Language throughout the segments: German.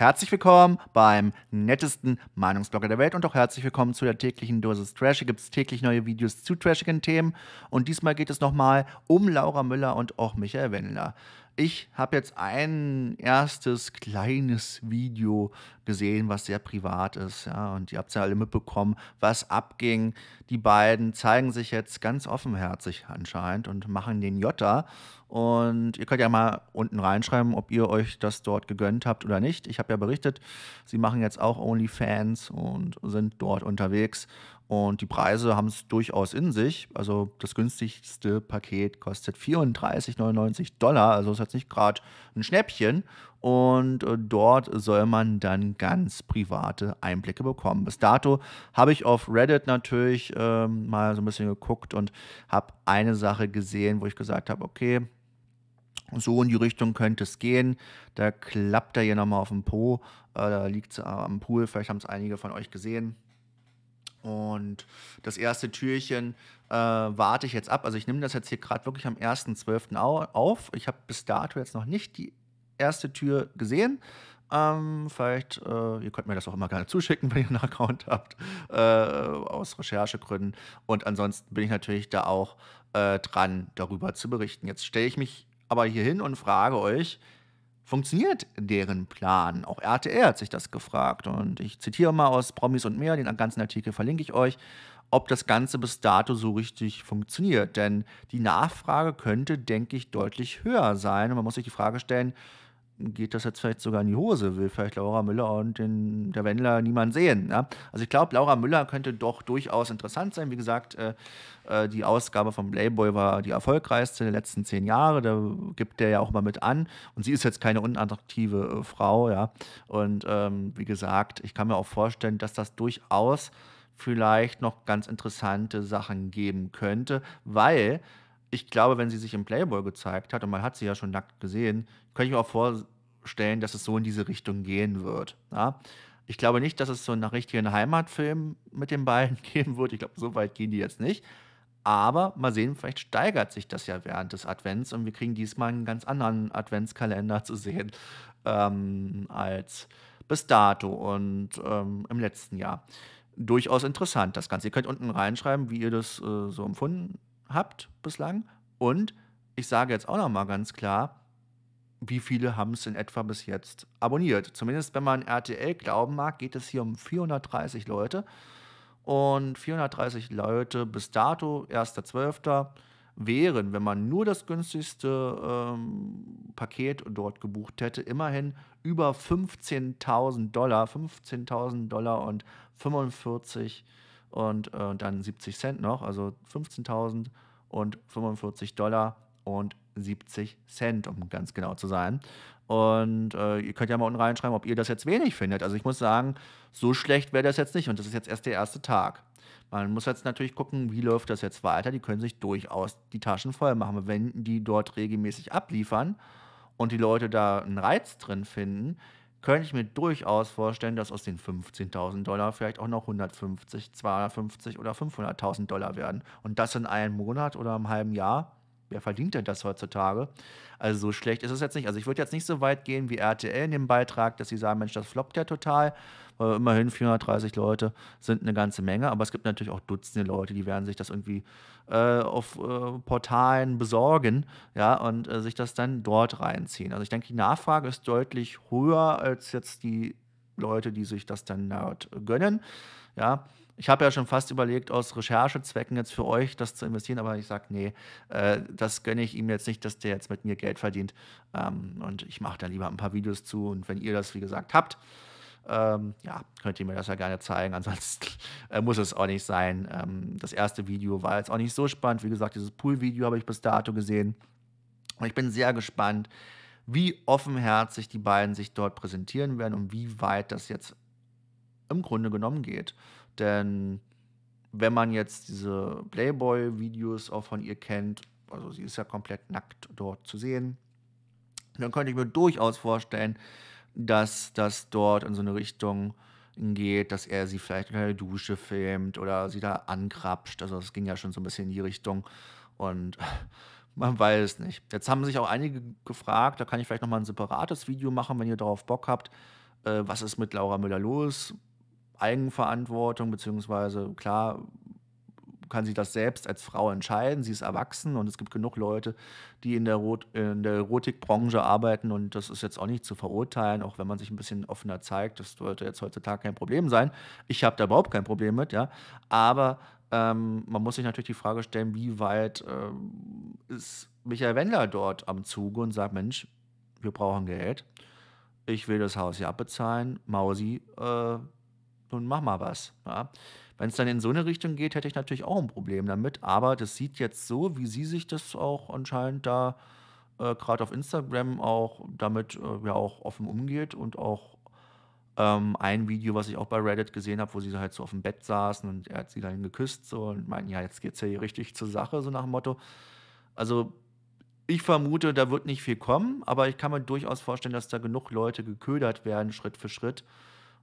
Herzlich willkommen beim nettesten Meinungsblogger der Welt und auch herzlich willkommen zu der täglichen Dosis Trash. Hier gibt es täglich neue Videos zu trashigen Themen und diesmal geht es nochmal um Laura Müller und auch Michael Wendler. Ich habe jetzt ein erstes kleines Video gesehen, was sehr privat ist. Ja, und ihr habt es ja alle mitbekommen, was abging. Die beiden zeigen sich jetzt ganz offenherzig anscheinend und machen den Jotta. Und ihr könnt ja mal unten reinschreiben, ob ihr euch das dort gegönnt habt oder nicht. Ich habe ja berichtet, sie machen jetzt auch OnlyFans und sind dort unterwegs. Und die Preise haben es durchaus in sich. Also das günstigste Paket kostet 34,99 Dollar. Also ist jetzt nicht gerade ein Schnäppchen. Und äh, dort soll man dann ganz private Einblicke bekommen. Bis dato habe ich auf Reddit natürlich ähm, mal so ein bisschen geguckt und habe eine Sache gesehen, wo ich gesagt habe, okay, so in die Richtung könnte es gehen. Da klappt er hier nochmal auf dem Po. Äh, da liegt es am Pool. Vielleicht haben es einige von euch gesehen. Und das erste Türchen äh, warte ich jetzt ab. Also ich nehme das jetzt hier gerade wirklich am 1.12. auf. Ich habe bis dato jetzt noch nicht die erste Tür gesehen. Ähm, vielleicht, äh, ihr könnt mir das auch immer gerne zuschicken, wenn ihr einen Account habt, äh, aus Recherchegründen. Und ansonsten bin ich natürlich da auch äh, dran, darüber zu berichten. Jetzt stelle ich mich aber hierhin und frage euch, funktioniert deren Plan? Auch RTR hat sich das gefragt. Und ich zitiere mal aus Promis und mehr, den ganzen Artikel verlinke ich euch, ob das Ganze bis dato so richtig funktioniert. Denn die Nachfrage könnte, denke ich, deutlich höher sein. Und man muss sich die Frage stellen, geht das jetzt vielleicht sogar in die Hose, will vielleicht Laura Müller und den, der Wendler niemand sehen. Ja? Also ich glaube, Laura Müller könnte doch durchaus interessant sein. Wie gesagt, äh, äh, die Ausgabe von Playboy war die erfolgreichste der letzten zehn Jahre, da gibt der ja auch mal mit an. Und sie ist jetzt keine unattraktive äh, Frau, ja. Und ähm, wie gesagt, ich kann mir auch vorstellen, dass das durchaus vielleicht noch ganz interessante Sachen geben könnte, weil ich glaube, wenn sie sich im Playboy gezeigt hat, und man hat sie ja schon nackt gesehen, könnte ich mir auch vorstellen, stellen, dass es so in diese Richtung gehen wird. Ja? Ich glaube nicht, dass es so einen richtigen Heimatfilm mit den beiden geben wird. Ich glaube, so weit gehen die jetzt nicht. Aber mal sehen, vielleicht steigert sich das ja während des Advents und wir kriegen diesmal einen ganz anderen Adventskalender zu sehen ähm, als bis dato und ähm, im letzten Jahr. Durchaus interessant das Ganze. Ihr könnt unten reinschreiben, wie ihr das äh, so empfunden habt bislang. Und ich sage jetzt auch nochmal ganz klar, wie viele haben es in etwa bis jetzt abonniert. Zumindest wenn man RTL glauben mag, geht es hier um 430 Leute. Und 430 Leute bis dato, 1.12., wären, wenn man nur das günstigste ähm, Paket dort gebucht hätte, immerhin über 15.000 Dollar, 15.000 Dollar und 45 und äh, dann 70 Cent noch, also 15.000 und 45 Dollar und 70 Cent, um ganz genau zu sein. Und äh, ihr könnt ja mal unten reinschreiben, ob ihr das jetzt wenig findet. Also ich muss sagen, so schlecht wäre das jetzt nicht. Und das ist jetzt erst der erste Tag. Man muss jetzt natürlich gucken, wie läuft das jetzt weiter. Die können sich durchaus die Taschen voll machen. Wenn die dort regelmäßig abliefern und die Leute da einen Reiz drin finden, könnte ich mir durchaus vorstellen, dass aus den 15.000 Dollar vielleicht auch noch 150, 250 oder 500.000 Dollar werden. Und das in einem Monat oder einem halben Jahr wer verdient denn das heutzutage? Also so schlecht ist es jetzt nicht. Also ich würde jetzt nicht so weit gehen wie RTL in dem Beitrag, dass sie sagen, Mensch, das floppt ja total. Weil immerhin 430 Leute sind eine ganze Menge, aber es gibt natürlich auch Dutzende Leute, die werden sich das irgendwie äh, auf äh, Portalen besorgen, ja, und äh, sich das dann dort reinziehen. Also ich denke, die Nachfrage ist deutlich höher als jetzt die Leute, die sich das dann halt gönnen. Ja, ich habe ja schon fast überlegt, aus Recherchezwecken jetzt für euch das zu investieren, aber ich sage, nee, äh, das gönne ich ihm jetzt nicht, dass der jetzt mit mir Geld verdient. Ähm, und ich mache da lieber ein paar Videos zu. Und wenn ihr das, wie gesagt, habt, ähm, ja, könnt ihr mir das ja gerne zeigen. Ansonsten äh, muss es auch nicht sein. Ähm, das erste Video war jetzt auch nicht so spannend. Wie gesagt, dieses Pool-Video habe ich bis dato gesehen. Und Ich bin sehr gespannt, wie offenherzig die beiden sich dort präsentieren werden und wie weit das jetzt im Grunde genommen geht. Denn wenn man jetzt diese Playboy-Videos auch von ihr kennt, also sie ist ja komplett nackt dort zu sehen, dann könnte ich mir durchaus vorstellen, dass das dort in so eine Richtung geht, dass er sie vielleicht in der Dusche filmt oder sie da ankrapscht. Also es ging ja schon so ein bisschen in die Richtung. Und man weiß nicht. Jetzt haben sich auch einige gefragt, da kann ich vielleicht nochmal ein separates Video machen, wenn ihr darauf Bock habt. Äh, was ist mit Laura Müller los? Eigenverantwortung, beziehungsweise klar kann sie das selbst als Frau entscheiden. Sie ist erwachsen und es gibt genug Leute, die in der, in der Erotikbranche arbeiten und das ist jetzt auch nicht zu verurteilen, auch wenn man sich ein bisschen offener zeigt. Das sollte jetzt heutzutage kein Problem sein. Ich habe da überhaupt kein Problem mit, ja. Aber ähm, man muss sich natürlich die Frage stellen, wie weit ähm, ist Michael Wendler dort am Zuge und sagt, Mensch, wir brauchen Geld, ich will das Haus hier abbezahlen, Mausi, äh, nun mach mal was. Ja. Wenn es dann in so eine Richtung geht, hätte ich natürlich auch ein Problem damit, aber das sieht jetzt so, wie sie sich das auch anscheinend da äh, gerade auf Instagram auch damit äh, ja auch offen umgeht und auch ähm, ein Video, was ich auch bei Reddit gesehen habe, wo sie halt so auf dem Bett saßen und er hat sie dann geküsst so, und meinten, ja, jetzt geht's ja hier richtig zur Sache, so nach dem Motto. Also ich vermute, da wird nicht viel kommen, aber ich kann mir durchaus vorstellen, dass da genug Leute geködert werden, Schritt für Schritt.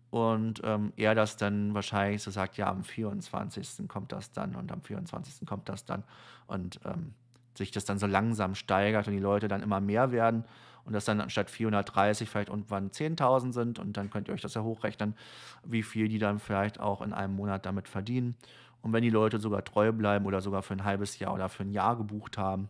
Und ähm, er das dann wahrscheinlich so sagt, ja, am 24. kommt das dann und am 24. kommt das dann. Und ähm, sich das dann so langsam steigert und die Leute dann immer mehr werden und das dann anstatt 430 vielleicht irgendwann 10.000 sind und dann könnt ihr euch das ja hochrechnen, wie viel die dann vielleicht auch in einem Monat damit verdienen. Und wenn die Leute sogar treu bleiben oder sogar für ein halbes Jahr oder für ein Jahr gebucht haben,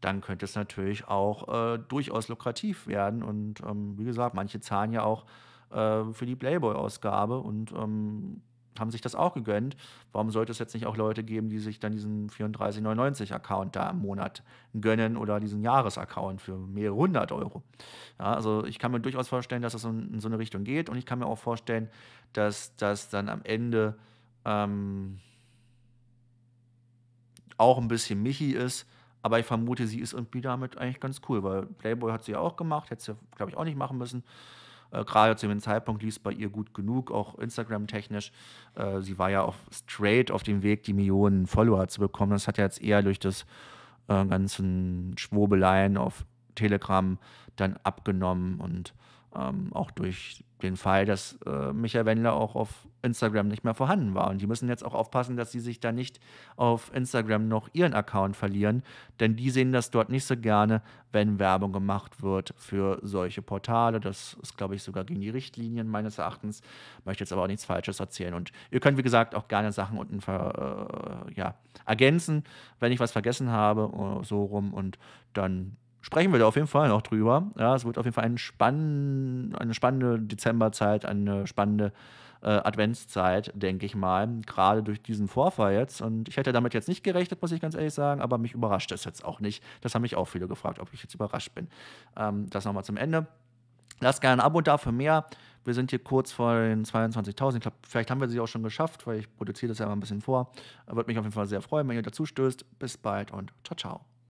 dann könnte es natürlich auch äh, durchaus lukrativ werden. Und ähm, wie gesagt, manche zahlen ja auch äh, für die Playboy-Ausgabe und ähm, haben sich das auch gegönnt. Warum sollte es jetzt nicht auch Leute geben, die sich dann diesen 34,99-Account da im Monat gönnen oder diesen Jahresaccount für mehrere hundert Euro? Ja, also ich kann mir durchaus vorstellen, dass das in, in, so eine Richtung geht und ich kann mir auch vorstellen, dass das dann am Ende ähm, auch ein bisschen Michi ist. Aber ich vermute, sie ist irgendwie damit eigentlich ganz cool, weil Playboy hat sie ja auch gemacht, hätte sie, glaube ich, auch nicht machen müssen. Äh, Gerade zu dem Zeitpunkt lief es bei ihr gut genug, auch Instagram-technisch. Äh, sie war ja auch straight auf dem Weg, die Millionen Follower zu bekommen. Das hat ja jetzt eher durch das äh, ganzen Schwobeleien auf Telegram dann abgenommen und ähm, auch durch den Fall, dass äh, Michael Wendler auch auf Instagram nicht mehr vorhanden war. Und die müssen jetzt auch aufpassen, dass sie sich da nicht auf Instagram noch ihren Account verlieren, denn die sehen das dort nicht so gerne, wenn Werbung gemacht wird für solche Portale. Das ist, glaube ich, sogar gegen die Richtlinien meines Erachtens. Möchte jetzt aber auch nichts Falsches erzählen. Und ihr könnt, wie gesagt, auch gerne Sachen unten ver, äh, ja, ergänzen, wenn ich was vergessen habe, äh, so rum. Und dann sprechen wir da auf jeden Fall noch drüber. Ja, es wird auf jeden Fall ein spann eine spannende Dezemberzeit, eine spannende äh, Adventszeit, denke ich mal, gerade durch diesen Vorfall jetzt. Und ich hätte damit jetzt nicht gerechnet, muss ich ganz ehrlich sagen, aber mich überrascht das jetzt auch nicht. Das haben mich auch viele gefragt, ob ich jetzt überrascht bin. Ähm, das nochmal zum Ende. Lasst gerne ein Abo da für mehr. Wir sind hier kurz vor den 22.000. Ich glaube, vielleicht haben wir sie auch schon geschafft, weil ich produziere das ja immer ein bisschen vor. Würde mich auf jeden Fall sehr freuen, wenn ihr dazu stößt. Bis bald und ciao, ciao.